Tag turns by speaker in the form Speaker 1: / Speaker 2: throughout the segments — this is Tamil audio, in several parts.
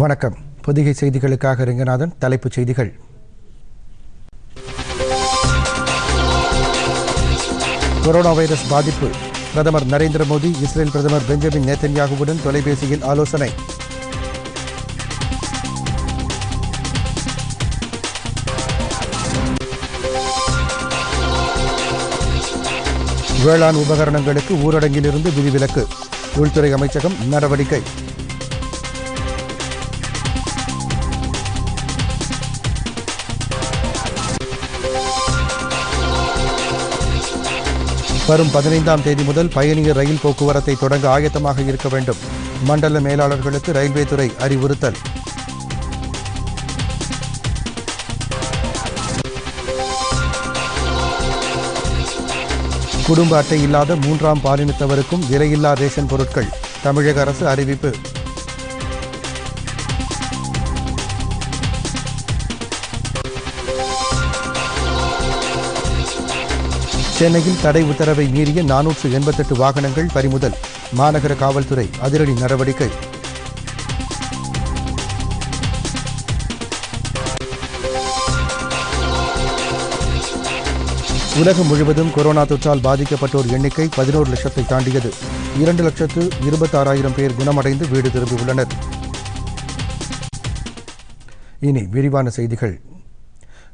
Speaker 1: வணக்கம் பொதிகை செய்திகளுக்காக ரங்கநாதன் தலைப்புச் செய்திகள் கொரோனா வைரஸ் பாதிப்பு பிரதமர் நரேந்திர மோடி இஸ்ரேல் பிரதமர் பெஞ்சமின் நேத்தன்யாகுவுடன் தொலைபேசியில் ஆலோசனை வேளாண் உபகரணங்களுக்கு ஊரடங்கிலிருந்து விதிவிலக்கு உள்துறை அமைச்சகம் நடவடிக்கை வரும் பதினைந்தாம் தேதி முதல் பயணியர் ரயில் போக்குவரத்தை தொடங்க ஆயத்தமாக இருக்க வேண்டும் மண்டல மேலாளர்களுக்கு ரயில்வே துறை அறிவுறுத்தல் குடும்ப அட்டை இல்லாத மூன்றாம் பாலினத்தவருக்கும் விலையில்லா ரேஷன் பொருட்கள் தமிழக அரசு அறிவிப்பு சென்னையில் தடை உத்தரவை மீறிய நானூற்று எண்பத்தெட்டு வாகனங்கள் பறிமுதல் மாநகர காவல்துறை அதிரடி நடவடிக்கை உலகம் முழுவதும் கொரோனா தொற்றால் பாதிக்கப்பட்டோர் எண்ணிக்கை பதினோரு லட்சத்தை தாண்டியது இரண்டு லட்சத்து இருபத்தாறாயிரம் பேர் குணமடைந்து வீடு திரும்பியுள்ளனர் இனி விரிவான செய்திகள்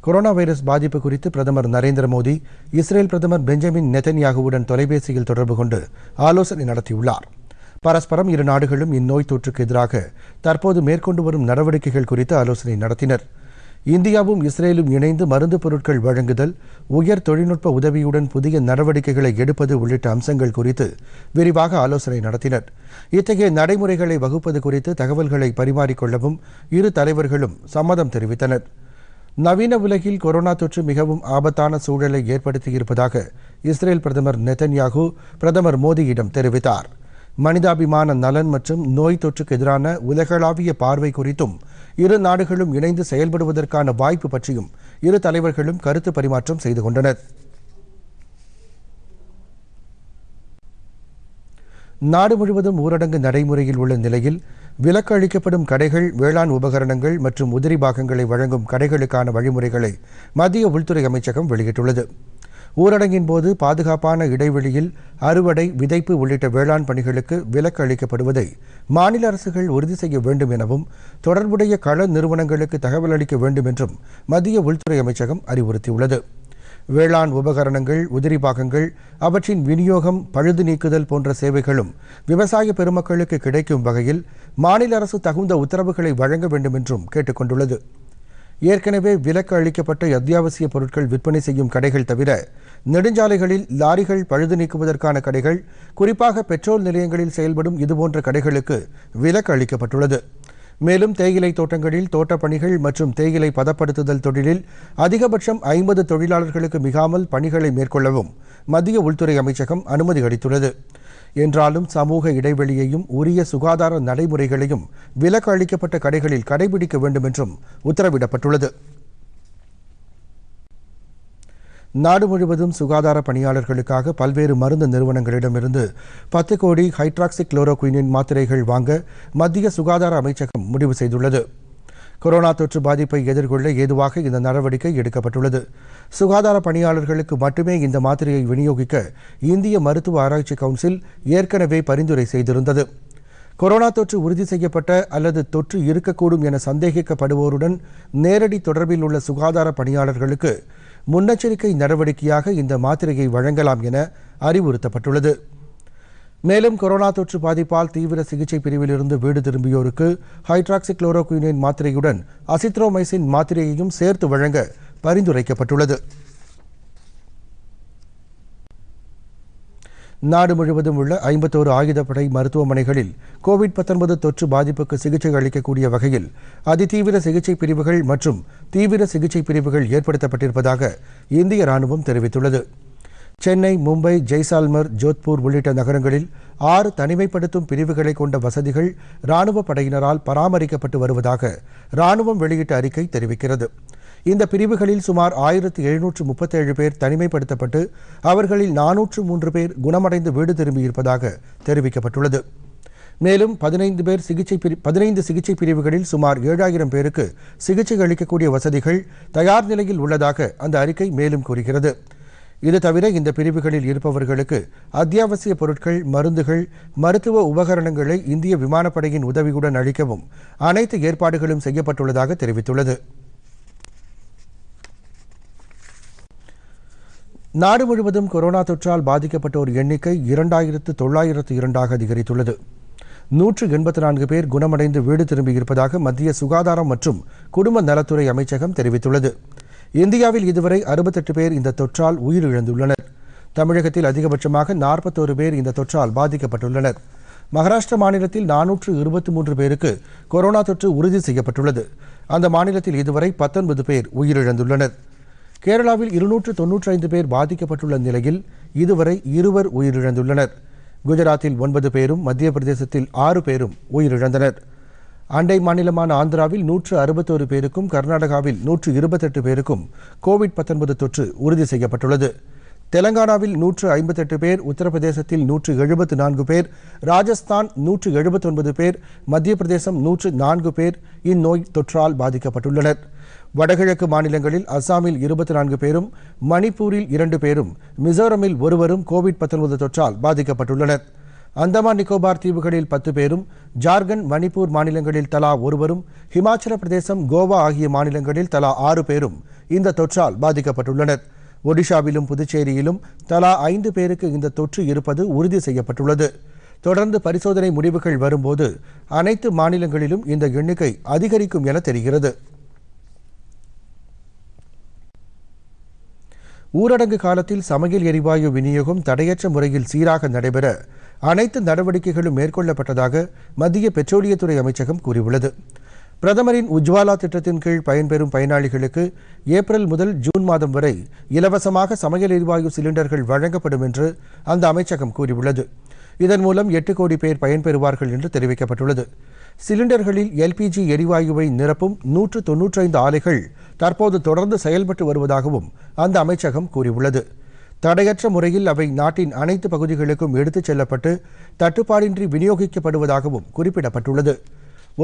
Speaker 1: கொரோனா வைரஸ் பாதிப்பு குறித்து பிரதமர் நரேந்திர மோடி இஸ்ரேல் பிரதமர் பெஞ்சமின் நெதன்யாகுவுடன் தொலைபேசியில் தொடர்பு கொண்டு ஆலோசனை நடத்தியுள்ளார் பரஸ்பரம் இரு நாடுகளும் இந்நோய் தொற்றுக்கு எதிராக தற்போது மேற்கொண்டு வரும் நடவடிக்கைகள் குறித்து ஆலோசனை நடத்தினர் இந்தியாவும் இஸ்ரேலும் இணைந்து மருந்து பொருட்கள் வழங்குதல் உயர் தொழில்நுட்ப உதவியுடன் புதிய நடவடிக்கைகளை எடுப்பது உள்ளிட்ட அம்சங்கள் குறித்து விரிவாக ஆலோசனை நடத்தினர் இத்தகைய நடைமுறைகளை வகுப்பது குறித்து தகவல்களை பரிமாறிக்கொள்ளவும் இரு தலைவர்களும் சம்மதம் தெரிவித்தனர் நவீன உலகில் கொரோனா தொற்று மிகவும் ஆபத்தான சூழலை ஏற்படுத்தியிருப்பதாக இஸ்ரேல் பிரதமர் நெதன்யாகு பிரதமர் மோடியிடம் தெரிவித்தார் மனிதாபிமான நலன் மற்றும் நோய் தொற்றுக்கு எதிரான உலகளாவிய பார்வை குறித்தும் இரு நாடுகளும் இணைந்து செயல்படுவதற்கான வாய்ப்பு பற்றியும் இரு தலைவர்களும் கருத்து பரிமாற்றம் செய்து கொண்டனர் நாடு முழுவதும் ஊரடங்கு நடைமுறையில் உள்ள நிலையில் விலக்கு அளிக்கப்படும் கடைகள் வேளாண் உபகரணங்கள் மற்றும் உதிரி பாகங்களை வழங்கும் கடைகளுக்கான வழிமுறைகளை மத்திய உள்துறை அமைச்சகம் வெளியிட்டுள்ளது ஊரடங்கின் போது பாதுகாப்பான இடைவெளியில் அறுவடை விதைப்பு உள்ளிட்ட வேளாண் பணிகளுக்கு விலக்கு அளிக்கப்படுவதை மாநில அரசுகள் உறுதி செய்ய வேண்டும் எனவும் தொடர்புடைய கள நிறுவனங்களுக்கு தகவல் அளிக்க வேண்டும் என்றும் மத்திய உள்துறை அமைச்சகம் அறிவுறுத்தியுள்ளது வேளாண் உபகரணங்கள் உதிரி பாகங்கள் அவற்றின் விநியோகம் பழுது நீக்குதல் போன்ற சேவைகளும் விவசாய பெருமக்களுக்கு கிடைக்கும் வகையில் மாநில அரசு தகுந்த உத்தரவுகளை வழங்க வேண்டும் என்றும் கேட்டுக் கொண்டுள்ளது ஏற்கனவே விலக்கு அளிக்கப்பட்ட அத்தியாவசிய பொருட்கள் விற்பனை செய்யும் கடைகள் தவிர நெடுஞ்சாலைகளில் லாரிகள் பழுது நீக்குவதற்கான கடைகள் குறிப்பாக பெட்ரோல் நிலையங்களில் செயல்படும் இதுபோன்ற கடைகளுக்கு விலக்கு அளிக்கப்பட்டுள்ளது மேலும் தேயிலை தோட்டங்களில் தோட்டப்பணிகள் மற்றும் தேயிலை பதப்படுத்துதல் தொழிலில் அதிகபட்சம் ஐம்பது தொழிலாளர்களுக்கு மிகாமல் பணிகளை மேற்கொள்ளவும் மத்திய உள்துறை அமைச்சகம் அனுமதி அளித்துள்ளது என்றாலும் சமூக இடைவெளியையும் உரிய சுகாதார நடைமுறைகளையும் விலக்கு அளிக்கப்பட்ட கடைகளில் கடைபிடிக்க வேண்டும் என்றும் உத்தரவிடப்பட்டுள்ளது நாடு முழுவதும் சுகாதார பணியாளர்களுக்காக பல்வேறு மருந்து நிறுவனங்களிடமிருந்து பத்து கோடி ஹைட்ராக்சிக் குளோரோகுயினின் மாத்திரைகள் வாங்க மத்திய சுகாதார அமைச்சகம் முடிவு செய்துள்ளது கொரோனா தொற்று பாதிப்பை எதிர்கொள்ள ஏதுவாக இந்த நடவடிக்கை எடுக்கப்பட்டுள்ளது சுகாதார பணியாளர்களுக்கு மட்டுமே இந்த மாத்திரையை விநியோகிக்க இந்திய மருத்துவ ஆராய்ச்சி கவுன்சில் ஏற்கனவே பரிந்துரை செய்திருந்தது கொரோனா தொற்று உறுதி செய்யப்பட்ட அல்லது தொற்று இருக்கக்கூடும் என சந்தேகிக்கப்படுவோருடன் நேரடி தொடர்பில் உள்ள சுகாதார பணியாளர்களுக்கு முன்னெச்சரிக்கை நடவடிக்கையாக இந்த மாத்திரையை வழங்கலாம் என அறிவுறுத்தப்பட்டுள்ளது மேலும் கொரோனா தொற்று பாதிப்பால் தீவிர சிகிச்சை பிரிவிலிருந்து வீடு திரும்பியோருக்கு ஹைட்ராக்சி குளோரோகுயினின் மாத்திரையுடன் அசித்ரோமைசின் மாத்திரையையும் சேர்த்து வழங்க பரிந்துரைக்கப்பட்டுள்ளது நாடு முழுவதும் உள்ள ஐம்பத்தோரு ஆயுதப்படை மருத்துவமனைகளில் கோவிட் தொற்று பாதிப்புக்கு சிகிச்சை அளிக்கக்கூடிய வகையில் அதிதீவிர சிகிச்சை பிரிவுகள் மற்றும் தீவிர சிகிச்சை பிரிவுகள் ஏற்படுத்தப்பட்டிருப்பதாக இந்திய ராணுவம் தெரிவித்துள்ளது சென்னை மும்பை ஜெய்சால்மர் ஜோத்பூர் உள்ளிட்ட நகரங்களில் ஆறு தனிமைப்படுத்தும் பிரிவுகளை கொண்ட வசதிகள் ராணுவ படையினரால் பராமரிக்கப்பட்டு வருவதாக ராணுவம் வெளியிட்ட அறிக்கை தெரிவிக்கிறது இந்த பிரிவுகளில் சுமார் ஆயிரத்து எழுநூற்று முப்பத்தேழு பேர் தனிமைப்படுத்தப்பட்டு அவர்களில் நானூற்று மூன்று பேர் குணமடைந்து வீடு திரும்பியிருப்பதாக தெரிவிக்கப்பட்டுள்ளது மேலும் பதினைந்து பேர் சிகிச்சை பிரி பதினைந்து சிகிச்சை பிரிவுகளில் சுமார் ஏழாயிரம் பேருக்கு சிகிச்சை அளிக்கக்கூடிய வசதிகள் தயார் நிலையில் உள்ளதாக அந்த அறிக்கை மேலும் கூறுகிறது இது தவிர இந்த பிரிவுகளில் இருப்பவர்களுக்கு அத்தியாவசிய பொருட்கள் மருந்துகள் மருத்துவ உபகரணங்களை இந்திய விமானப்படையின் உதவியுடன் அளிக்கவும் அனைத்து ஏற்பாடுகளும் செய்யப்பட்டுள்ளதாக தெரிவித்துள்ளது நாடு முழுவதும் கொரோனா தொற்றால் பாதிக்கப்பட்டோர் எண்ணிக்கை இரண்டாயிரத்து தொள்ளாயிரத்து இரண்டாக அதிகரித்துள்ளது நூற்று எண்பத்தி நான்கு பேர் குணமடைந்து வீடு திரும்பியிருப்பதாக மத்திய சுகாதாரம் மற்றும் குடும்ப நலத்துறை அமைச்சகம் தெரிவித்துள்ளது இந்தியாவில் இதுவரை அறுபத்தெட்டு பேர் இந்த தொற்றால் உயிரிழந்துள்ளனர் தமிழகத்தில் அதிகபட்சமாக நாற்பத்தோரு பேர் இந்த தொற்றால் பாதிக்கப்பட்டுள்ளனர் மகாராஷ்டிர மாநிலத்தில் நானூற்று இருபத்தி மூன்று பேருக்கு கொரோனா தொற்று உறுதி செய்யப்பட்டுள்ளது அந்த மாநிலத்தில் இதுவரை பத்தொன்பது பேர் உயிரிழந்துள்ளனர் கேரளாவில் இருநூற்று தொன்னூற்றி ஐந்து பேர் பாதிக்கப்பட்டுள்ள நிலையில் இதுவரை இருவர் உயிரிழந்துள்ளனர் குஜராத்தில் ஒன்பது பேரும் மத்திய பிரதேசத்தில் ஆறு பேரும் உயிரிழந்தனர் அண்டை மாநிலமான ஆந்திராவில் நூற்று அறுபத்தோரு பேருக்கும் கர்நாடகாவில் நூற்று இருபத்தெட்டு பேருக்கும் கோவிட் பத்தொன்பது தொற்று உறுதி செய்யப்பட்டுள்ளது தெலங்கானாவில் நூற்று ஐம்பத்தெட்டு பேர் உத்தரப்பிரதேசத்தில் நூற்று எழுபத்து நான்கு பேர் ராஜஸ்தான் நூற்று எழுபத்தொன்பது பேர் மத்திய பிரதேசம் நூற்று நான்கு பேர் இந்நோய் தொற்றால் பாதிக்கப்பட்டுள்ளனர் வடகிழக்கு மாநிலங்களில் அசாமில் இருபத்தி நான்கு பேரும் மணிப்பூரில் இரண்டு பேரும் மிசோரமில் ஒருவரும் கோவிட் தொற்றால் பாதிக்கப்பட்டுள்ளனர் அந்தமான் நிக்கோபார் தீவுகளில் பத்து பேரும் ஜார்க்கண்ட் மணிப்பூர் மாநிலங்களில் தலா ஒருவரும் ஹிமாச்சல பிரதேசம் கோவா ஆகிய மாநிலங்களில் தலா ஆறு பேரும் இந்த தொற்றால் பாதிக்கப்பட்டுள்ளனர் ஒடிஷாவிலும் புதுச்சேரியிலும் தலா ஐந்து பேருக்கு இந்த தொற்று இருப்பது உறுதி செய்யப்பட்டுள்ளது தொடர்ந்து பரிசோதனை முடிவுகள் வரும்போது அனைத்து மாநிலங்களிலும் இந்த எண்ணிக்கை அதிகரிக்கும் என தெரிகிறது ஊரடங்கு காலத்தில் சமையல் எரிவாயு விநியோகம் தடையற்ற முறையில் சீராக நடைபெற அனைத்து நடவடிக்கைகளும் மேற்கொள்ளப்பட்டதாக மத்திய பெட்ரோலியத்துறை அமைச்சகம் கூறியுள்ளது பிரதமரின் உஜ்வாலா திட்டத்தின் கீழ் பயன்பெறும் பயனாளிகளுக்கு ஏப்ரல் முதல் ஜூன் மாதம் வரை இலவசமாக சமையல் எரிவாயு சிலிண்டர்கள் வழங்கப்படும் என்று அந்த அமைச்சகம் கூறியுள்ளது இதன் மூலம் எட்டு கோடி பேர் பயன்பெறுவார்கள் என்று தெரிவிக்கப்பட்டுள்ளது சிலிண்டர்களில் எல்பிஜி எரிவாயுவை நிரப்பும் நூற்று தொன்னூற்றைந்து ஆலைகள் தற்போது தொடர்ந்து செயல்பட்டு வருவதாகவும் அந்த அமைச்சகம் கூறியுள்ளது தடையற்ற முறையில் அவை நாட்டின் அனைத்து பகுதிகளுக்கும் எடுத்துச் செல்லப்பட்டு தட்டுப்பாடின்றி விநியோகிக்கப்படுவதாகவும் குறிப்பிடப்பட்டுள்ளது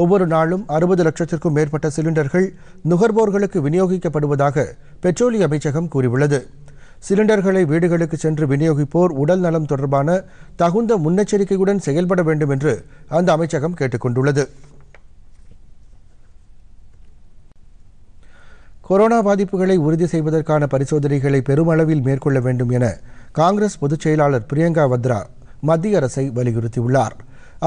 Speaker 1: ஒவ்வொரு நாளும் அறுபது லட்சத்திற்கும் மேற்பட்ட சிலிண்டர்கள் நுகர்வோர்களுக்கு விநியோகிக்கப்படுவதாக பெட்ரோலிய அமைச்சகம் கூறியுள்ளது சிலிண்டர்களை வீடுகளுக்கு சென்று விநியோகிப்போர் உடல் நலம் தொடர்பான தகுந்த முன்னெச்சரிக்கையுடன் செயல்பட வேண்டும் என்று அந்த அமைச்சகம் கேட்டுக் கொண்டுள்ளது கொரோனா பாதிப்புகளை உறுதி செய்வதற்கான பரிசோதனைகளை பெருமளவில் மேற்கொள்ள வேண்டும் என காங்கிரஸ் பொதுச் செயலாளர் பிரியங்கா வத்ரா மத்திய அரசை வலியுறுத்தியுள்ளார்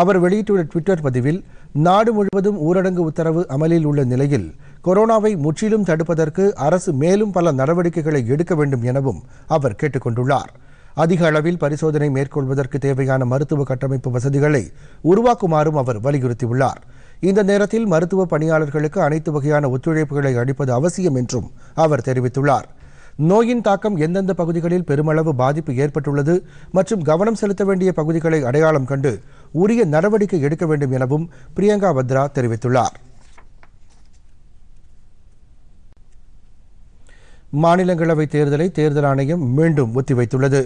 Speaker 1: அவர் வெளியிட்டுள்ள டுவிட்டர் பதிவில் நாடு முழுவதும் ஊரடங்கு உத்தரவு அமலில் உள்ள நிலையில் கொரோனாவை முற்றிலும் தடுப்பதற்கு அரசு மேலும் பல நடவடிக்கைகளை எடுக்க வேண்டும் எனவும் அவர் கொண்டுள்ளார் அதிக அளவில் பரிசோதனை மேற்கொள்வதற்கு தேவையான மருத்துவ கட்டமைப்பு வசதிகளை உருவாக்குமாறும் அவர் வலியுறுத்தியுள்ளார் இந்த நேரத்தில் மருத்துவ பணியாளர்களுக்கு அனைத்து வகையான ஒத்துழைப்புகளை அளிப்பது அவசியம் என்றும் அவர் தெரிவித்துள்ளார் நோயின் தாக்கம் எந்தெந்த பகுதிகளில் பெருமளவு பாதிப்பு ஏற்பட்டுள்ளது மற்றும் கவனம் செலுத்த வேண்டிய பகுதிகளை அடையாளம் கண்டு உரிய நடவடிக்கை எடுக்க வேண்டும் எனவும் பிரியங்கா வத்ரா தெரிவித்துள்ளார் மாநிலங்களவை தேர்தலை தேர்தல் ஆணையம் மீண்டும் ஒத்திவைத்துள்ளது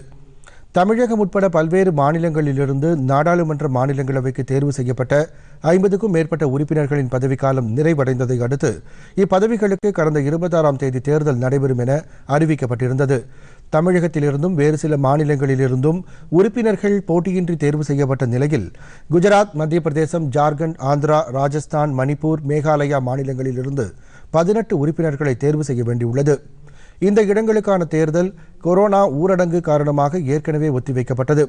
Speaker 1: தமிழகம் உட்பட பல்வேறு மாநிலங்களிலிருந்து நாடாளுமன்ற மாநிலங்களவைக்கு தேர்வு செய்யப்பட்ட ஐம்பதுக்கும் மேற்பட்ட உறுப்பினர்களின் பதவிக்காலம் நிறைவடைந்ததை அடுத்து இப்பதவிகளுக்கு கடந்த இருபத்தாறாம் தேதி தேர்தல் நடைபெறும் என அறிவிக்கப்பட்டிருந்தது தமிழகத்திலிருந்தும் வேறு சில மாநிலங்களிலிருந்தும் உறுப்பினர்கள் போட்டியின்றி தேர்வு செய்யப்பட்ட நிலையில் குஜராத் மத்திய பிரதேசம் ஜார்க்கண்ட் ஆந்திரா ராஜஸ்தான் மணிப்பூர் மேகாலயா மாநிலங்களிலிருந்து பதினெட்டு உறுப்பினர்களை தேர்வு செய்ய வேண்டியுள்ளது இந்த இடங்களுக்கான தேர்தல் கொரோனா ஊரடங்கு காரணமாக ஏற்கனவே ஒத்திவைக்கப்பட்டது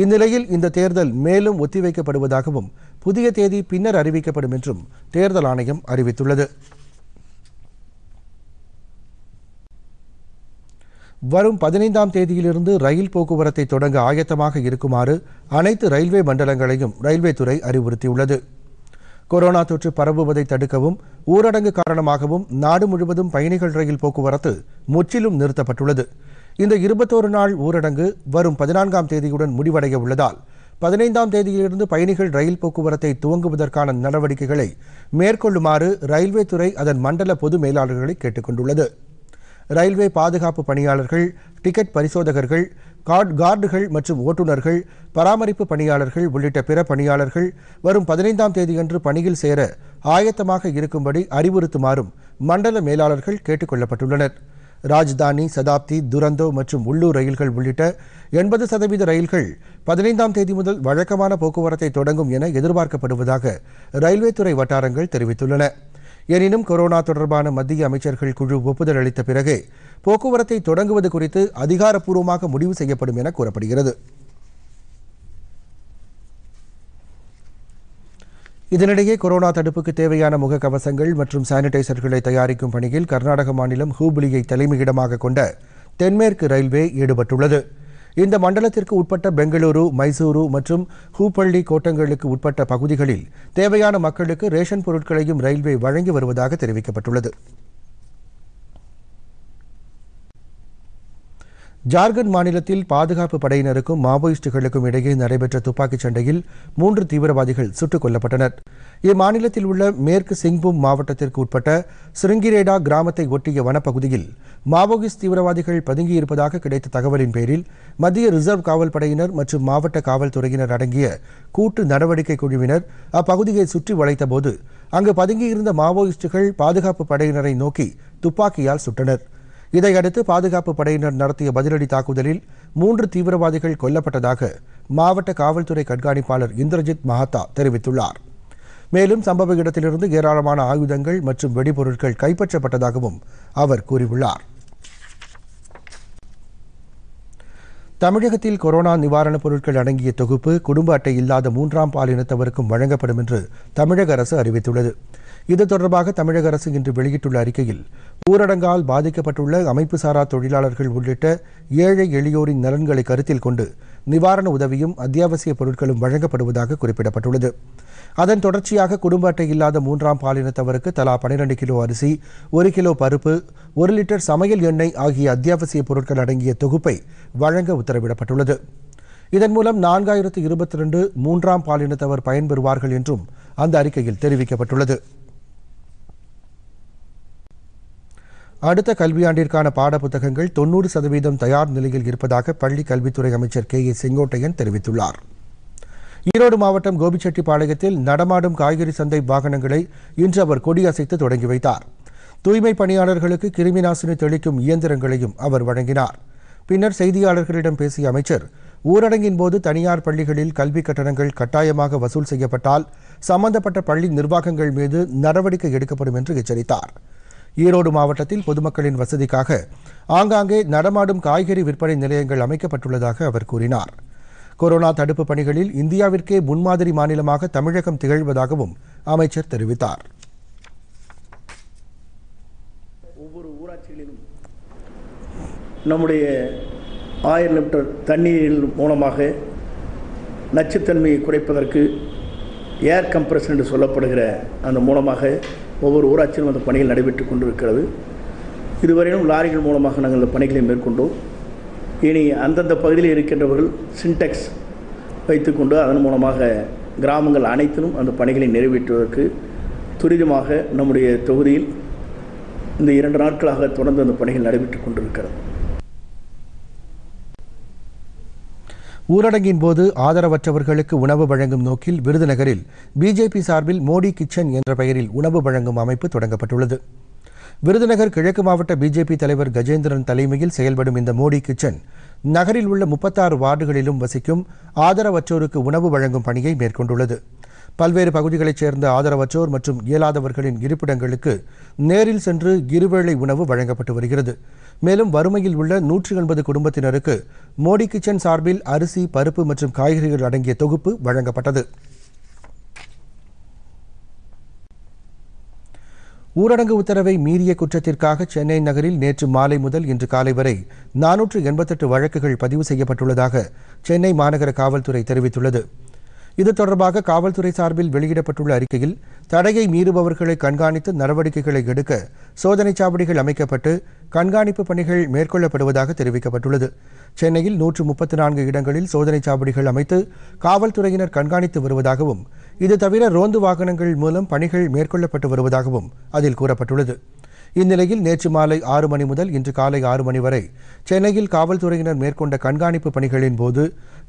Speaker 1: இந்நிலையில் இந்த தேர்தல் மேலும் ஒத்திவைக்கப்படுவதாகவும் புதிய தேதி பின்னர் அறிவிக்கப்படும் என்றும் தேர்தல் ஆணையம் அறிவித்துள்ளது வரும் பதினைந்தாம் தேதியிலிருந்து ரயில் போக்குவரத்தை தொடங்க ஆயத்தமாக இருக்குமாறு அனைத்து ரயில்வே மண்டலங்களையும் ரயில்வே துறை அறிவுறுத்தியுள்ளது கொரோனா தொற்று பரவுவதை தடுக்கவும் ஊரடங்கு காரணமாகவும் நாடு முழுவதும் பயணிகள் ரயில் போக்குவரத்து முற்றிலும் நிறுத்தப்பட்டுள்ளது இந்த இருபத்தோரு நாள் ஊரடங்கு வரும் பதினான்காம் தேதியுடன் முடிவடைய உள்ளதால் பதினைந்தாம் தேதியிலிருந்து பயணிகள் ரயில் போக்குவரத்தை துவங்குவதற்கான நடவடிக்கைகளை மேற்கொள்ளுமாறு ரயில்வே துறை அதன் மண்டல பொது மேலாளர்களை கேட்டுக்கொண்டுள்ளது ரயில்வே பாதுகாப்பு பணியாளர்கள் டிக்கெட் பரிசோதகர்கள் கார்டு கார்டுகள் மற்றும் ஓட்டுநர்கள் பராமரிப்பு பணியாளர்கள் உள்ளிட்ட பிற பணியாளர்கள் வரும் பதினைந்தாம் தேதியன்று பணியில் சேர ஆயத்தமாக இருக்கும்படி அறிவுறுத்துமாறும் மண்டல மேலாளர்கள் கேட்டுக்கொள்ளப்பட்டுள்ளனர் ராஜ்தானி சதாப்தி துரந்தோ மற்றும் உள்ளூர் ரயில்கள் உள்ளிட்ட எண்பது சதவீத ரயில்கள் பதினைந்தாம் தேதி முதல் வழக்கமான போக்குவரத்தை தொடங்கும் என எதிர்பார்க்கப்படுவதாக ரயில்வே துறை வட்டாரங்கள் தெரிவித்துள்ளன எனினும் கொரோனா தொடர்பான மத்திய அமைச்சர்கள் குழு ஒப்புதல் அளித்த பிறகு போக்குவரத்தை தொடங்குவது குறித்து அதிகாரப்பூர்வமாக முடிவு செய்யப்படும் என கூறப்படுகிறது இதனிடையே கொரோனா தடுப்புக்கு தேவையான முகக்கவசங்கள் மற்றும் சானிடைசர்களை தயாரிக்கும் பணியில் கர்நாடக மாநிலம் ஹூப்ளியை தலைமையிடமாக கொண்ட தென்மேற்கு ரயில்வே ஈடுபட்டுள்ளது இந்த மண்டலத்திற்கு உட்பட்ட பெங்களூரு மைசூரு மற்றும் ஹூப்பள்ளி கோட்டங்களுக்கு உட்பட்ட பகுதிகளில் தேவையான மக்களுக்கு ரேஷன் பொருட்களையும் ரயில்வே வழங்கி வருவதாக தெரிவிக்கப்பட்டுள்ளது ஜார்க்கண்ட் மாநிலத்தில் பாதுகாப்பு படையினருக்கும் மாவோயிஸ்டுகளுக்கும் இடையே நடைபெற்ற துப்பாக்கிச் சண்டையில் மூன்று தீவிரவாதிகள் சுட்டுக் கொல்லப்பட்டனர் இம்மாநிலத்தில் உள்ள மேற்கு சிங்பூம் மாவட்டத்திற்கு உட்பட்ட சிருங்கிரேடா கிராமத்தை ஒட்டிய வனப்பகுதியில் மாவோயிஸ்ட் தீவிரவாதிகள் பதுங்கியிருப்பதாக கிடைத்த தகவலின் பேரில் மத்திய ரிசர்வ் காவல் படையினர் மற்றும் மாவட்ட காவல்துறையினர் அடங்கிய கூட்டு நடவடிக்கை குழுவினர் அப்பகுதியை சுற்றி வளைத்தபோது அங்கு பதுங்கியிருந்த மாவோயிஸ்டுகள் பாதுகாப்பு படையினரை நோக்கி துப்பாக்கியால் சுட்டனர் இதையடுத்து பாதுகாப்பு படையினர் நடத்திய பதிலடி தாக்குதலில் மூன்று தீவிரவாதிகள் கொல்லப்பட்டதாக மாவட்ட காவல்துறை கண்காணிப்பாளர் இந்திரஜித் மகாத்தா தெரிவித்துள்ளார் மேலும் சம்பவ இடத்திலிருந்து ஏராளமான ஆயுதங்கள் மற்றும் வெடிபொருட்கள் கைப்பற்றப்பட்டதாகவும் அவர் கூறியுள்ளார் தமிழகத்தில் கொரோனா நிவாரணப் பொருட்கள் அடங்கிய தொகுப்பு குடும்ப அட்டை இல்லாத மூன்றாம் பாலினத்தவருக்கும் வழங்கப்படும் என்று தமிழக அரசு அறிவித்துள்ளது இது தொடர்பாக தமிழக அரசு இன்று வெளியிட்டுள்ள அறிக்கையில் ஊரடங்கால் பாதிக்கப்பட்டுள்ள அமைப்பு சாரா தொழிலாளர்கள் உள்ளிட்ட ஏழை எளியோரின் நலன்களை கருத்தில் கொண்டு நிவாரண உதவியும் அத்தியாவசிய பொருட்களும் வழங்கப்படுவதாக குறிப்பிடப்பட்டுள்ளது அதன் தொடர்ச்சியாக குடும்ப அட்டை இல்லாத மூன்றாம் பாலினத்தவருக்கு தலா பனிரெண்டு கிலோ அரிசி ஒரு கிலோ பருப்பு ஒரு லிட்டர் சமையல் எண்ணெய் ஆகிய அத்தியாவசிய பொருட்கள் அடங்கிய தொகுப்பை வழங்க உத்தரவிடப்பட்டுள்ளது இதன் மூலம் நான்காயிரத்து இருபத்தி ரெண்டு மூன்றாம் பாலினத்தவர் பயன்பெறுவார்கள் என்றும் அந்த அறிக்கையில் தெரிவிக்கப்பட்டுள்ளது அடுத்த கல்வியாண்டிற்கான பாடப்புத்தகங்கள் தொன்னூறு சதவீதம் தயார் நிலையில் இருப்பதாக பள்ளி கல்வித்துறை அமைச்சர் கே ஏ செங்கோட்டையன் தெரிவித்துள்ளார் ஈரோடு மாவட்டம் கோபிச்செட்டிப்பாளையத்தில் நடமாடும் காய்கறி சந்தை வாகனங்களை இன்று அவர் கொடியசைத்து தொடங்கி வைத்தார் தூய்மை பணியாளர்களுக்கு கிருமி நாசினி தெளிக்கும் இயந்திரங்களையும் அவர் வழங்கினார் பின்னர் செய்தியாளர்களிடம் பேசிய அமைச்சர் ஊரடங்கின் போது தனியார் பள்ளிகளில் கல்வி கட்டணங்கள் கட்டாயமாக வசூல் செய்யப்பட்டால் சம்பந்தப்பட்ட பள்ளி நிர்வாகங்கள் மீது நடவடிக்கை எடுக்கப்படும் என்று எச்சரித்தாா் ஈரோடு மாவட்டத்தில் பொதுமக்களின் வசதிக்காக ஆங்காங்கே நடமாடும் காய்கறி விற்பனை நிலையங்கள் அமைக்கப்பட்டுள்ளதாக அவர் கூறினார் கொரோனா தடுப்புப் பணிகளில் இந்தியாவிற்கே முன்மாதிரி மாநிலமாக தமிழகம் திகழ்வதாகவும் அமைச்சர் தெரிவித்தார் ஒவ்வொரு ஊராட்சிகளிலும் நம்முடைய ஆயிரம் லிட்டர் தண்ணீரில் மூலமாக நச்சுத்தன்மையை குறைப்பதற்கு ஏர் கம்ப்ரஸ் என்று சொல்லப்படுகிற அந்த மூலமாக ஒவ்வொரு ஊராட்சியிலும் அந்த பணிகள் நடைபெற்று கொண்டிருக்கிறது இதுவரையிலும் லாரிகள் மூலமாக நாங்கள் அந்த பணிகளை மேற்கொண்டோம் இனி அந்தந்த பகுதியில் இருக்கின்றவர்கள் சின்டெக்ஸ் வைத்துக்கொண்டு அதன் மூலமாக கிராமங்கள் அனைத்திலும் அந்த பணிகளை நிறைவேற்றுவதற்கு துரிதமாக நம்முடைய தொகுதியில் இந்த இரண்டு நாட்களாக தொடர்ந்து அந்த பணிகள் நடைபெற்றுக் கொண்டிருக்கிறது ஊரடங்கின் போது ஆதரவற்றவர்களுக்கு உணவு வழங்கும் நோக்கில் விருதுநகரில் பிஜேபி சார்பில் மோடி கிச்சன் என்ற பெயரில் உணவு வழங்கும் அமைப்பு தொடங்கப்பட்டுள்ளது விருதுநகர் கிழக்கு மாவட்ட பிஜேபி தலைவர் கஜேந்திரன் தலைமையில் செயல்படும் இந்த மோடி கிச்சன் நகரில் உள்ள முப்பத்தாறு வார்டுகளிலும் வசிக்கும் ஆதரவற்றோருக்கு உணவு வழங்கும் பணியை மேற்கொண்டுள்ளது பல்வேறு பகுதிகளைச் சேர்ந்த ஆதரவற்றோர் மற்றும் இயலாதவர்களின் இருப்பிடங்களுக்கு நேரில் சென்று இருவேளை உணவு வழங்கப்பட்டு வருகிறது மேலும் வறுமையில் உள்ள நூற்றி எண்பது குடும்பத்தினருக்கு மோடி கிச்சன் சார்பில் அரிசி பருப்பு மற்றும் காய்கறிகள் அடங்கிய தொகுப்பு வழங்கப்பட்டது ஊரடங்கு உத்தரவை மீறிய குற்றத்திற்காக சென்னை நகரில் நேற்று மாலை முதல் இன்று காலை வரை நானூற்று எண்பத்தெட்டு வழக்குகள் பதிவு செய்யப்பட்டுள்ளதாக சென்னை மாநகர காவல்துறை தெரிவித்துள்ளது இது தொடர்பாக காவல்துறை சார்பில் வெளியிடப்பட்டுள்ள அறிக்கையில் தடையை மீறுபவர்களை கண்காணித்து நடவடிக்கைகளை எடுக்க சோதனைச் சாவடிகள் அமைக்கப்பட்டு கண்காணிப்பு பணிகள் மேற்கொள்ளப்படுவதாக தெரிவிக்கப்பட்டுள்ளது சென்னையில் நூற்று முப்பத்தி நான்கு இடங்களில் சோதனைச் சாவடிகள் அமைத்து காவல்துறையினர் கண்காணித்து வருவதாகவும் இது தவிர ரோந்து வாகனங்கள் மூலம் பணிகள் மேற்கொள்ளப்பட்டு வருவதாகவும் அதில் கூறப்பட்டுள்ளது இந்நிலையில் நேற்று மாலை ஆறு மணி முதல் இன்று காலை ஆறு மணி வரை சென்னையில் காவல்துறையினர் மேற்கொண்ட கண்காணிப்பு பணிகளின் போது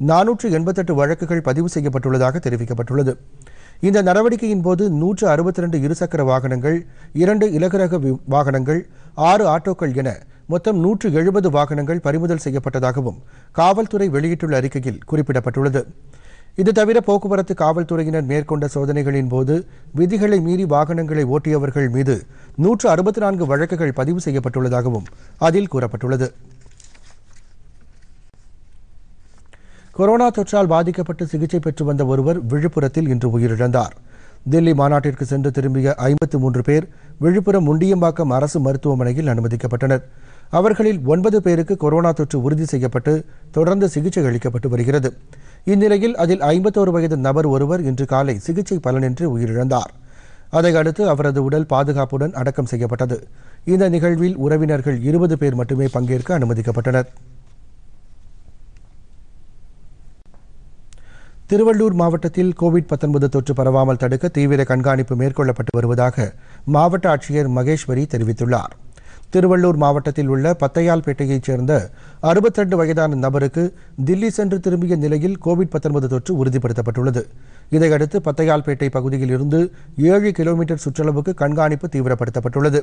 Speaker 1: நானூற்று எண்பத்தெட்டு வழக்குகள் பதிவு செய்யப்பட்டுள்ளதாக தெரிவிக்கப்பட்டுள்ளது இந்த நடவடிக்கையின் போது நூற்று அறுபத்தி ரெண்டு இருசக்கர வாகனங்கள் இரண்டு இலகுரக வாகனங்கள் ஆறு ஆட்டோக்கள் என மொத்தம் நூற்று எழுபது வாகனங்கள் பறிமுதல் செய்யப்பட்டதாகவும் காவல்துறை வெளியிட்டுள்ள அறிக்கையில் குறிப்பிடப்பட்டுள்ளது இது தவிர போக்குவரத்து காவல்துறையினர் மேற்கொண்ட சோதனைகளின் போது விதிகளை மீறி வாகனங்களை ஓட்டியவர்கள் மீது நூற்று அறுபத்தி நான்கு வழக்குகள் பதிவு செய்யப்பட்டுள்ளதாகவும் அதில் கூறப்பட்டுள்ளது கொரோனா தொற்றால் பாதிக்கப்பட்டு சிகிச்சை பெற்று வந்த ஒருவர் விழுப்புரத்தில் இன்று உயிரிழந்தார் தில்லி மாநாட்டிற்கு சென்று திரும்பிய ஐம்பத்து மூன்று பேர் விழுப்புரம் முண்டியம்பாக்கம் அரசு மருத்துவமனையில் அனுமதிக்கப்பட்டனர் அவர்களில் ஒன்பது பேருக்கு கொரோனா தொற்று உறுதி செய்யப்பட்டு தொடர்ந்து சிகிச்சை அளிக்கப்பட்டு வருகிறது இந்நிலையில் அதில் ஐம்பத்தோரு வயது நபர் ஒருவர் இன்று காலை சிகிச்சை பலனின்றி உயிரிழந்தார் அதையடுத்து அவரது உடல் பாதுகாப்புடன் அடக்கம் செய்யப்பட்டது இந்த நிகழ்வில் உறவினர்கள் இருபது பேர் மட்டுமே பங்கேற்க அனுமதிக்கப்பட்டனர் திருவள்ளூர் மாவட்டத்தில் கோவிட் தொற்று பரவாமல் தடுக்க தீவிர கண்காணிப்பு மேற்கொள்ளப்பட்டு வருவதாக மாவட்ட ஆட்சியர் மகேஸ்வரி தெரிவித்துள்ளார் திருவள்ளூர் மாவட்டத்தில் உள்ள பத்தையால்பேட்டையைச் சேர்ந்த ரெண்டு வயதான நபருக்கு தில்லி சென்று திரும்பிய நிலையில் கோவிட் தொற்று உறுதிப்படுத்தப்பட்டுள்ளது இதையடுத்து பத்தையால்பேட்டை பகுதியில் இருந்து ஏழு கிலோமீட்டர் சுற்றளவுக்கு கண்காணிப்பு தீவிரப்படுத்தப்பட்டுள்ளது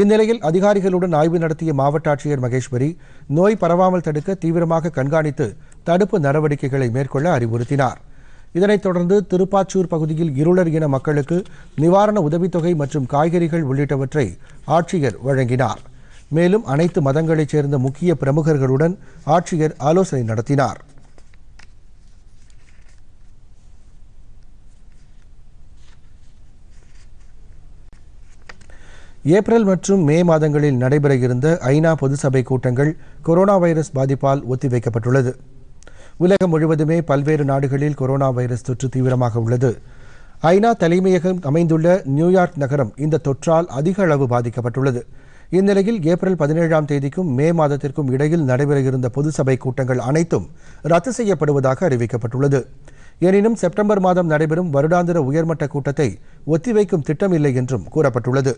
Speaker 1: இந்நிலையில் அதிகாரிகளுடன் ஆய்வு நடத்திய மாவட்ட ஆட்சியர் மகேஸ்வரி நோய் பரவாமல் தடுக்க தீவிரமாக கண்காணித்து தடுப்பு நடவடிக்கைகளை மேற்கொள்ள அறிவுறுத்தினார் இதனைத் தொடர்ந்து திருப்பாச்சூர் பகுதியில் இருளர் இன மக்களுக்கு நிவாரண உதவித்தொகை மற்றும் காய்கறிகள் உள்ளிட்டவற்றை ஆட்சியர் வழங்கினார் மேலும் அனைத்து மதங்களைச் சேர்ந்த முக்கிய பிரமுகர்களுடன் ஆட்சியர் ஆலோசனை நடத்தினார் ஏப்ரல் மற்றும் மே மாதங்களில் நடைபெற இருந்த ஐநா பொது சபை கூட்டங்கள் கொரோனா வைரஸ் பாதிப்பால் ஒத்திவைக்கப்பட்டுள்ளது உலகம் முழுவதுமே பல்வேறு நாடுகளில் கொரோனா வைரஸ் தொற்று தீவிரமாக உள்ளது ஐநா தலைமையகம் அமைந்துள்ள நியூயார்க் நகரம் இந்த தொற்றால் அதிக அளவு பாதிக்கப்பட்டுள்ளது இந்நிலையில் ஏப்ரல் பதினேழாம் தேதிக்கும் மே மாதத்திற்கும் இடையில் நடைபெற இருந்த சபை கூட்டங்கள் அனைத்தும் ரத்து செய்யப்படுவதாக அறிவிக்கப்பட்டுள்ளது எனினும் செப்டம்பர் மாதம் நடைபெறும் வருடாந்திர உயர்மட்ட கூட்டத்தை ஒத்திவைக்கும் திட்டமில்லை என்றும் கூறப்பட்டுள்ளது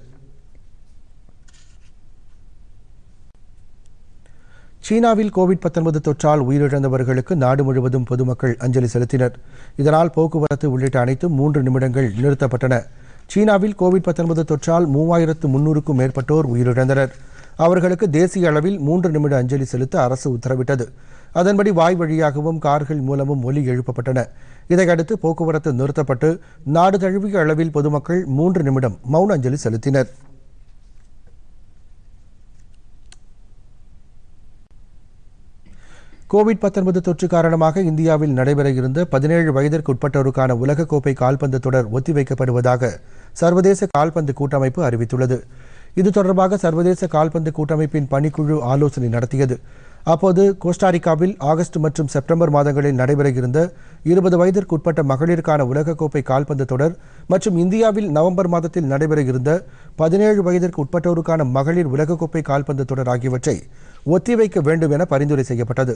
Speaker 1: சீனாவில் கோவிட் பத்தொன்பது தொற்றால் உயிரிழந்தவர்களுக்கு நாடு முழுவதும் பொதுமக்கள் அஞ்சலி செலுத்தினர் இதனால் போக்குவரத்து உள்ளிட்ட அனைத்தும் மூன்று நிமிடங்கள் நிறுத்தப்பட்டன சீனாவில் கோவிட் பத்தொன்பது தொற்றால் மூவாயிரத்து முன்னூறுக்கும் மேற்பட்டோர் உயிரிழந்தனர் அவர்களுக்கு தேசிய அளவில் மூன்று நிமிட அஞ்சலி செலுத்த அரசு உத்தரவிட்டது அதன்படி வாய் வழியாகவும் கார்கள் மூலமும் ஒலி எழுப்பப்பட்டன இதையடுத்து போக்குவரத்து நிறுத்தப்பட்டு நாடு தழுவிய அளவில் பொதுமக்கள் மூன்று நிமிடம் மௌன அஞ்சலி செலுத்தினர் கோவிட் பத்தொன்பது தொற்று காரணமாக இந்தியாவில் நடைபெற இருந்த பதினேழு வயதிற்கு உட்பட்டோருக்கான உலகக்கோப்பை கால்பந்து தொடர் ஒத்திவைக்கப்படுவதாக சர்வதேச கால்பந்து கூட்டமைப்பு அறிவித்துள்ளது இது தொடர்பாக சர்வதேச கால்பந்து கூட்டமைப்பின் பணிக்குழு ஆலோசனை நடத்தியது அப்போது கோஸ்டாரிக்காவில் ஆகஸ்ட் மற்றும் செப்டம்பர் மாதங்களில் நடைபெற இருந்த இருபது வயதிற்கு உட்பட்ட மகளிருக்கான உலகக்கோப்பை கால்பந்து தொடர் மற்றும் இந்தியாவில் நவம்பர் மாதத்தில் நடைபெற இருந்த பதினேழு வயதிற்கு உட்பட்டோருக்கான மகளிர் உலகக்கோப்பை கால்பந்து தொடர் ஆகியவற்றை ஒத்திவைக்க வேண்டும் என பரிந்துரை செய்யப்பட்டது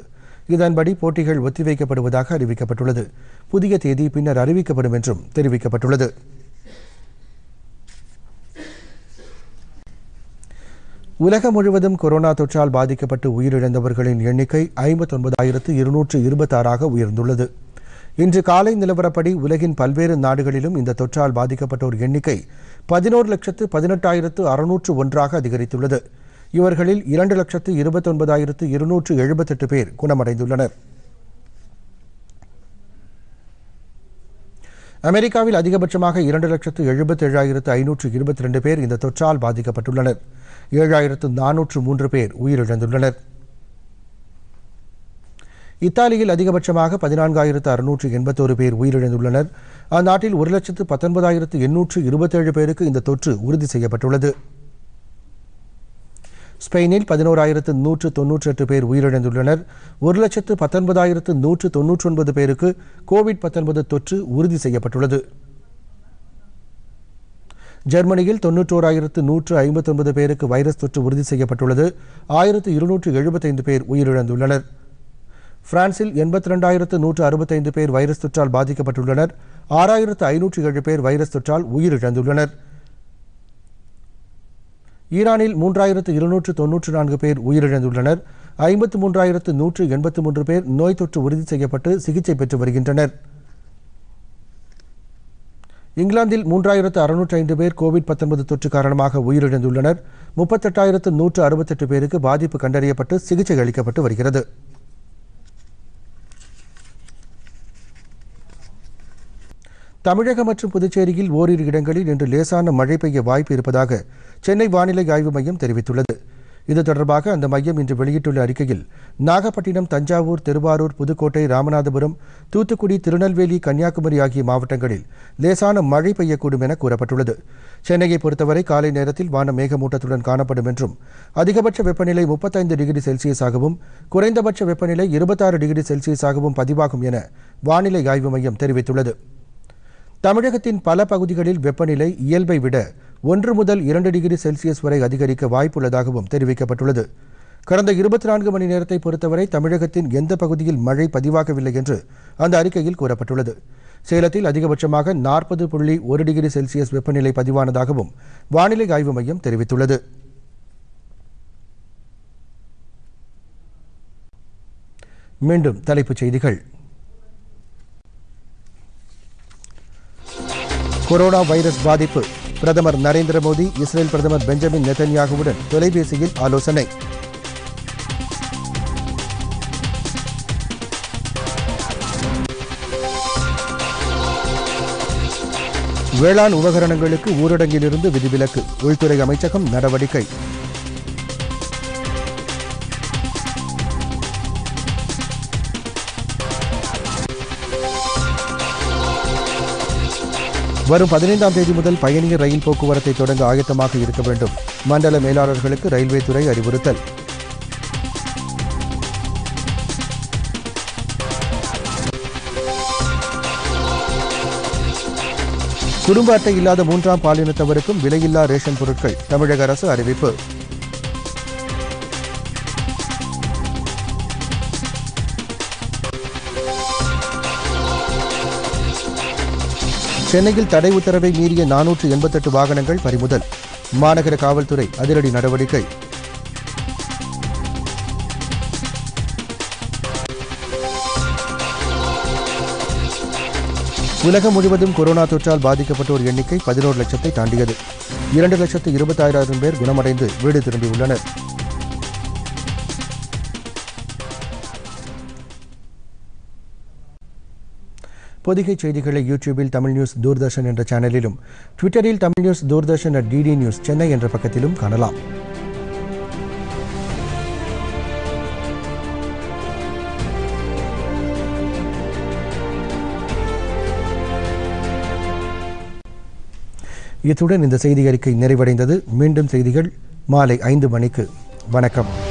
Speaker 1: இதன்படி போட்டிகள் ஒத்திவைக்கப்படுவதாக அறிவிக்கப்பட்டுள்ளது புதிய தேதி பின்னர் அறிவிக்கப்படும் என்றும் தெரிவிக்கப்பட்டுள்ளது உலகம் முழுவதும் கொரோனா தொற்றால் பாதிக்கப்பட்டு உயிரிழந்தவர்களின் எண்ணிக்கை ஐம்பத்தொன்பதாயிரத்து இருநூற்று இருபத்தாறாக உயர்ந்துள்ளது இன்று காலை நிலவரப்படி உலகின் பல்வேறு நாடுகளிலும் இந்த தொற்றால் பாதிக்கப்பட்டோர் எண்ணிக்கை பதினோரு லட்சத்து பதினெட்டாயிரத்து அறுநூற்று ஒன்றாக அதிகரித்துள்ளது இவர்களில் இரண்டு லட்சத்து இருபத்தொன்பதாயிரத்து இருநூற்று எழுபத்தெட்டு பேர் குணமடைந்துள்ளனர் அமெரிக்காவில் அதிகபட்சமாக இரண்டு லட்சத்து எழுபத்தேழாயிரத்து ஐநூற்று இருபத்தி ரெண்டு பேர் இந்த தொற்றால் பாதிக்கப்பட்டுள்ளனர் ஏழாயிரத்து நானூற்று மூன்று பேர் உயிரிழந்துள்ளனர் இத்தாலியில் அதிகபட்சமாக பதினான்காயிரத்து அறுநூற்று எண்பத்தோரு பேர் உயிரிழந்துள்ளனர் அந்நாட்டில் ஒரு லட்சத்து பத்தொன்பதாயிரத்து எண்ணூற்று இருபத்தேழு பேருக்கு இந்த தொற்று உறுதி செய்யப்பட்டுள்ளது ஸ்பெயினில் பதினோராயிரத்து நூற்று எட்டு பேர் உயிரிழந்துள்ளனர் ஒரு லட்சத்து பத்தொன்பதாயிரத்து நூற்று ஒன்பது பேருக்கு கோவிட் பத்தொன்பது தொற்று உறுதி செய்யப்பட்டுள்ளது ஜெர்மனியில் தொன்னூற்றோராயிரத்து நூற்று ஐம்பத்தொன்பது பேருக்கு வைரஸ் தொற்று உறுதி செய்யப்பட்டுள்ளது ஆயிரத்து இருநூற்று எழுபத்தைந்து பேர் உயிரிழந்துள்ளனர் பிரான்சில் எண்பத்தி ரெண்டாயிரத்து நூற்று அறுபத்தைந்து பேர் வைரஸ் தொற்றால் பாதிக்கப்பட்டுள்ளனர் ஆறாயிரத்து ஐநூற்று ஏழு பேர் வைரஸ் தொற்றால் உயிரிழந்துள்ளனர் ஈரானில் மூன்றாயிரத்து இருநூற்று தொன்னூற்று நான்கு பேர் உயிரிழந்துள்ளனர் ஐம்பத்து மூன்றாயிரத்து நூற்று எண்பத்து மூன்று பேர் நோய் தொற்று உறுதி செய்யப்பட்டு சிகிச்சை பெற்று வருகின்றனர் இங்கிலாந்தில் மூன்றாயிரத்து அறுநூற்று ஐந்து பேர் கோவிட் பத்தொன்பது தொற்று காரணமாக உயிரிழந்துள்ளனர் முப்பத்தெட்டாயிரத்து நூற்று அறுபத்தெட்டு பேருக்கு பாதிப்பு கண்டறியப்பட்டு சிகிச்சை அளிக்கப்பட்டு வருகிறது தமிழகம் மற்றும் புதுச்சேரியில் ஓரிரு இடங்களில் இன்று லேசான மழை பெய்ய வாய்ப்பு இருப்பதாக சென்னை வானிலை ஆய்வு மையம் தெரிவித்துள்ளது இது தொடர்பாக அந்த மையம் இன்று வெளியிட்டுள்ள அறிக்கையில் நாகப்பட்டினம் தஞ்சாவூர் திருவாரூர் புதுக்கோட்டை ராமநாதபுரம் தூத்துக்குடி திருநெல்வேலி கன்னியாகுமரி ஆகிய மாவட்டங்களில் லேசான மழை பெய்யக்கூடும் என கூறப்பட்டுள்ளது சென்னையை பொறுத்தவரை காலை நேரத்தில் வான மேகமூட்டத்துடன் காணப்படும் என்றும் அதிகபட்ச வெப்பநிலை முப்பத்தைந்து டிகிரி செல்சியஸாகவும் குறைந்தபட்ச வெப்பநிலை இருபத்தாறு டிகிரி செல்சியஸாகவும் பதிவாகும் என வானிலை ஆய்வு மையம் தெரிவித்துள்ளது தமிழகத்தின் பல பகுதிகளில் வெப்பநிலை இயல்பை விட ஒன்று முதல் இரண்டு டிகிரி செல்சியஸ் வரை அதிகரிக்க வாய்ப்புள்ளதாகவும் தெரிவிக்கப்பட்டுள்ளது கடந்த இருபத்தி நான்கு மணி நேரத்தை பொறுத்தவரை தமிழகத்தின் எந்த பகுதியில் மழை பதிவாகவில்லை என்று அந்த அறிக்கையில் கூறப்பட்டுள்ளது சேலத்தில் அதிகபட்சமாக நாற்பது புள்ளி ஒரு டிகிரி செல்சியஸ் வெப்பநிலை பதிவானதாகவும் வானிலை ஆய்வு மையம் தெரிவித்துள்ளது மீண்டும் தலைப்புச் செய்திகள் கொரோனா வைரஸ் பாதிப்பு பிரதமர் நரேந்திர மோடி இஸ்ரேல் பிரதமர் பெஞ்சமின் நெத்தன்யாகுவுடன் தொலைபேசியில் ஆலோசனை வேளாண் உபகரணங்களுக்கு ஊரடங்கிலிருந்து விதிவிலக்கு உள்துறை அமைச்சகம் நடவடிக்கை வரும் பதினைந்தாம் தேதி முதல் பயணியர் ரயில் போக்குவரத்தை தொடங்க ஆயத்தமாக இருக்க வேண்டும் மண்டல மேலாளர்களுக்கு ரயில்வே துறை அறிவுறுத்தல் குடும்ப அட்டை இல்லாத மூன்றாம் பாலினத்தவருக்கும் விலையில்லா ரேஷன் பொருட்கள் தமிழக அரசு அறிவிப்பு சென்னையில் தடை உத்தரவை மீறிய நானூற்று எண்பத்தெட்டு வாகனங்கள் பறிமுதல் மாநகர காவல்துறை அதிரடி நடவடிக்கை உலகம் முழுவதும் கொரோனா தொற்றால் பாதிக்கப்பட்டோர் எண்ணிக்கை பதினோரு லட்சத்தை தாண்டியது இரண்டு லட்சத்து இருபத்தாயிரம் பேர் குணமடைந்து வீடு திரும்பியுள்ளனா் பொதிகை செய்திகளை யூடியூபில் தமிழ் நியூஸ் தூர்தர்ஷன் என்ற சேனலிலும் ட்விட்டரில் Tamil news Doordarshan at DD news Chennai என்ற பக்கத்திலும் காணலாம் இத்துடன் இந்த செய்தி அறிக்கை நிறைவடைந்தது மீண்டும் செய்திகள் மாலை ஐந்து மணிக்கு வணக்கம்